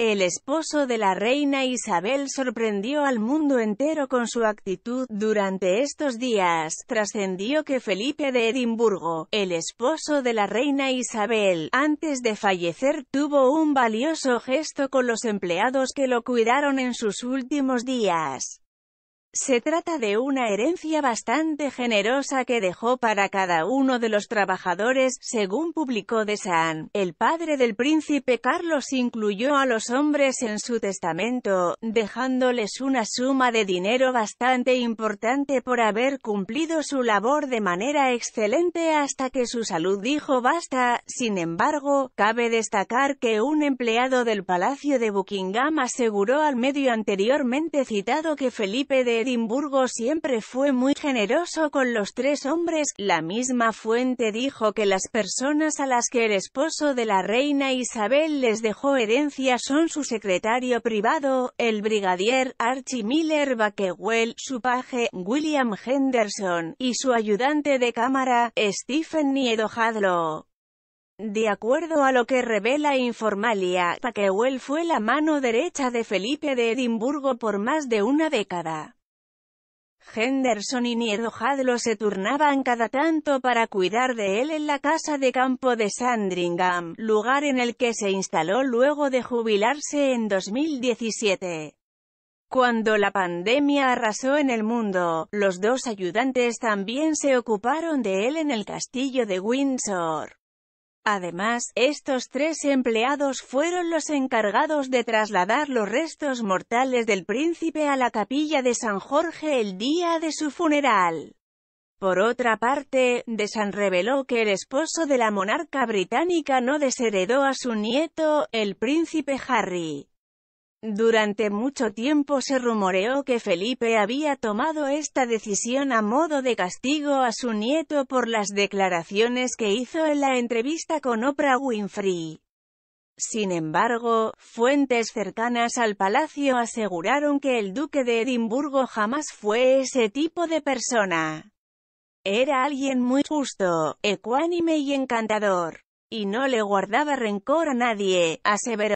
El esposo de la reina Isabel sorprendió al mundo entero con su actitud. Durante estos días, trascendió que Felipe de Edimburgo, el esposo de la reina Isabel, antes de fallecer, tuvo un valioso gesto con los empleados que lo cuidaron en sus últimos días. Se trata de una herencia bastante generosa que dejó para cada uno de los trabajadores, según publicó De El padre del príncipe Carlos incluyó a los hombres en su testamento, dejándoles una suma de dinero bastante importante por haber cumplido su labor de manera excelente hasta que su salud dijo basta. Sin embargo, cabe destacar que un empleado del Palacio de Buckingham aseguró al medio anteriormente citado que Felipe de Edimburgo siempre fue muy generoso con los tres hombres, la misma fuente dijo que las personas a las que el esposo de la reina Isabel les dejó herencia son su secretario privado, el brigadier Archie Miller Bakewell, su paje, William Henderson, y su ayudante de cámara, Stephen Niedo De acuerdo a lo que revela Informalia, Paquewell fue la mano derecha de Felipe de Edimburgo por más de una década. Henderson y Niedo Hadlo se turnaban cada tanto para cuidar de él en la casa de campo de Sandringham, lugar en el que se instaló luego de jubilarse en 2017. Cuando la pandemia arrasó en el mundo, los dos ayudantes también se ocuparon de él en el castillo de Windsor. Además, estos tres empleados fueron los encargados de trasladar los restos mortales del príncipe a la capilla de San Jorge el día de su funeral. Por otra parte, de reveló que el esposo de la monarca británica no desheredó a su nieto, el príncipe Harry. Durante mucho tiempo se rumoreó que Felipe había tomado esta decisión a modo de castigo a su nieto por las declaraciones que hizo en la entrevista con Oprah Winfrey. Sin embargo, fuentes cercanas al palacio aseguraron que el duque de Edimburgo jamás fue ese tipo de persona. Era alguien muy justo, ecuánime y encantador, y no le guardaba rencor a nadie, aseveró.